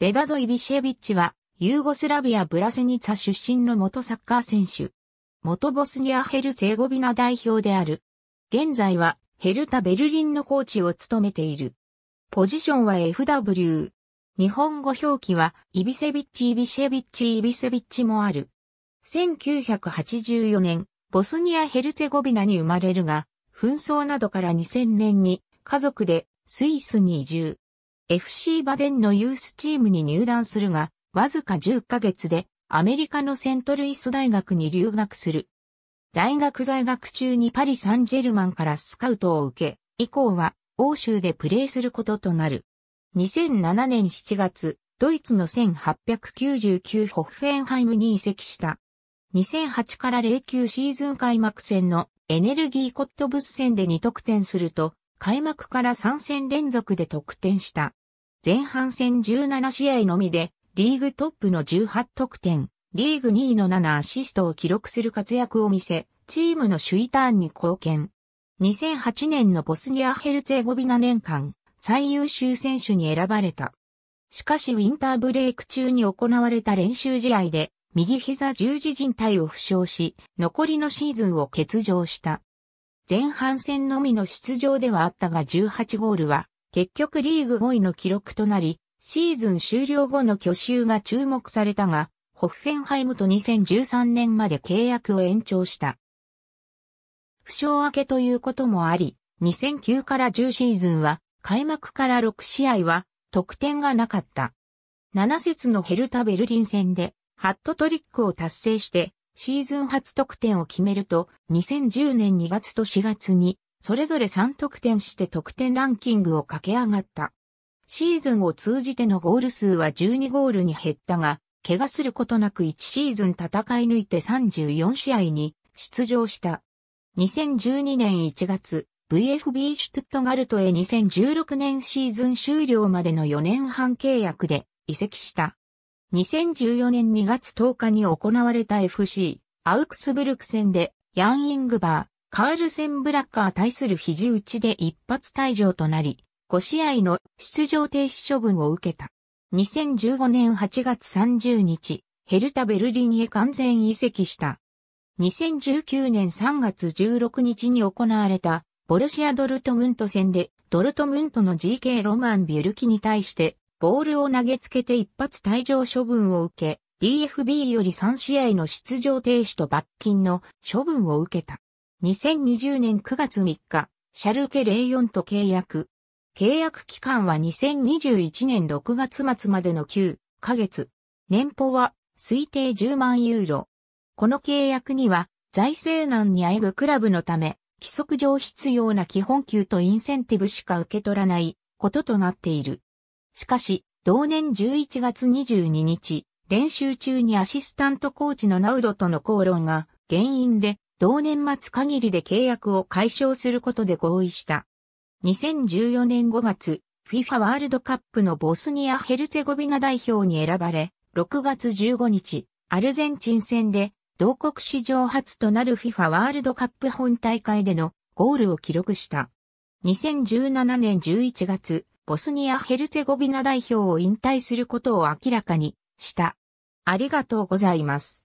ベダド・イビシェビッチは、ユーゴスラビア・ブラセニツァ出身の元サッカー選手。元ボスニア・ヘルツェゴビナ代表である。現在は、ヘルタ・ベルリンのコーチを務めている。ポジションは FW。日本語表記は、イビセビッチ・イビシェビッチ・イビセビッチもある。1984年、ボスニア・ヘルツェゴビナに生まれるが、紛争などから2000年に家族でスイスに移住。FC バデンのユースチームに入団するが、わずか10ヶ月でアメリカのセントルイス大学に留学する。大学在学中にパリ・サンジェルマンからスカウトを受け、以降は欧州でプレーすることとなる。2007年7月、ドイツの1899ホッフェンハイムに移籍した。2008から09シーズン開幕戦のエネルギーコットブス戦で2得点すると、開幕から3戦連続で得点した。前半戦17試合のみで、リーグトップの18得点、リーグ2位の7アシストを記録する活躍を見せ、チームの首位ターンに貢献。2008年のボスニア・ヘルツェゴビナ年間、最優秀選手に選ばれた。しかしウィンターブレイク中に行われた練習試合で、右膝十字靭帯を負傷し、残りのシーズンを欠場した。前半戦のみの出場ではあったが18ゴールは結局リーグ5位の記録となり、シーズン終了後の去就が注目されたが、ホッフェンハイムと2013年まで契約を延長した。負傷明けということもあり、2009から10シーズンは、開幕から6試合は、得点がなかった。7節のヘルタ・ベルリン戦で、ハットトリックを達成して、シーズン初得点を決めると、2010年2月と4月に、それぞれ3得点して得点ランキングを駆け上がった。シーズンを通じてのゴール数は12ゴールに減ったが、怪我することなく1シーズン戦い抜いて34試合に出場した。2012年1月、VFB シュトゥットガルトへ2016年シーズン終了までの4年半契約で移籍した。2014年2月10日に行われた FC アウクスブルク戦でヤンイングバー、カールセン・ブラッカー対する肘打ちで一発退場となり、5試合の出場停止処分を受けた。2015年8月30日、ヘルタ・ベルリンへ完全移籍した。2019年3月16日に行われたボルシア・ドルトムント戦でドルトムントの GK ロマン・ビュルキに対してボールを投げつけて一発退場処分を受け DFB より3試合の出場停止と罰金の処分を受けた。2020年9月3日、シャルケ04と契約。契約期間は2021年6月末までの9ヶ月。年俸は推定10万ユーロ。この契約には財政難にあえぐクラブのため、規則上必要な基本給とインセンティブしか受け取らないこととなっている。しかし、同年11月22日、練習中にアシスタントコーチのナウドとの口論が原因で同年末限りで契約を解消することで合意した。2014年5月、FIFA ワールドカップのボスニア・ヘルツェゴビナ代表に選ばれ、6月15日、アルゼンチン戦で、同国史上初となる FIFA ワールドカップ本大会でのゴールを記録した。2017年11月、ボスニア・ヘルツェゴビナ代表を引退することを明らかにした。ありがとうございます。